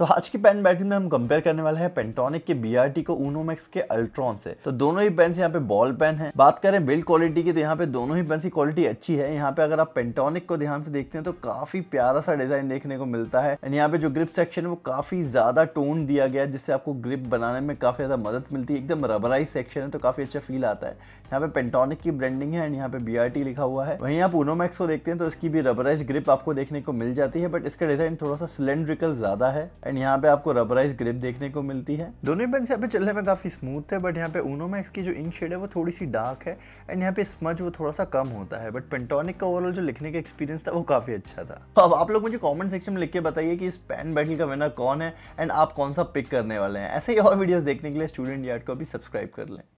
तो आज की पेन बैटरी में हम कंपेयर करने वाले हैं पेंटोनिक के बीआरटी को ऊनोमैक्स के अल्ट्रॉन से तो दोनों ही पेन्स यहाँ पे बॉल पेन है बात करें बिल्ड क्वालिटी की तो यहाँ पे दोनों ही पेन्स की क्वालिटी अच्छी है यहाँ पे अगर आप पेंटोनिक को ध्यान से देखते हैं तो काफी प्यारा सा डिजाइन देखने को मिलता है एंड यहाँ पे जो ग्रिप सेक्शन है वो काफी ज्यादा टोन दिया गया है जिससे आपको ग्रिप बनाने में काफी ज्यादा मदद मिलती है एकदम रबराइज सेक्शन है तो काफी अच्छा फील आता है यहाँ पे पेंटोनिक की ब्रांडिंग है एंड यहाँ पे बी लिखा हुआ है वहीं आप मैक्स को देखते हैं तो इसकी भी रबराइज ग्रिप आपको देखने को मिल जाती है बट इसका डिजाइन थोड़ा सा सिलेंड्रिकल ज्यादा है एंड यहाँ पे आपको रबराइज ग्रिप देखने को मिलती है दोनों पेन से चलने में काफ़ी स्मूथ है बट यहाँ पे ऊनो में इसकी जो इंक शेड है वो थोड़ी सी डार्क है एंड यहाँ पे स्मज वो थोड़ा सा कम होता है बट पेंटोनिक का ओवरऑल जो लिखने का एक्सपीरियंस था वो काफ़ी अच्छा था तो अब आप लोग मुझे कॉमेंट सेक्शन में लिख के बताइए कि इस पेन बैटल का विनर कौन है एंड आप कौन सा पिक करने वाले हैं ऐसे ही और वीडियोज़ देखने के लिए स्टूडेंट यार्ड को भी सब्सक्राइब कर लें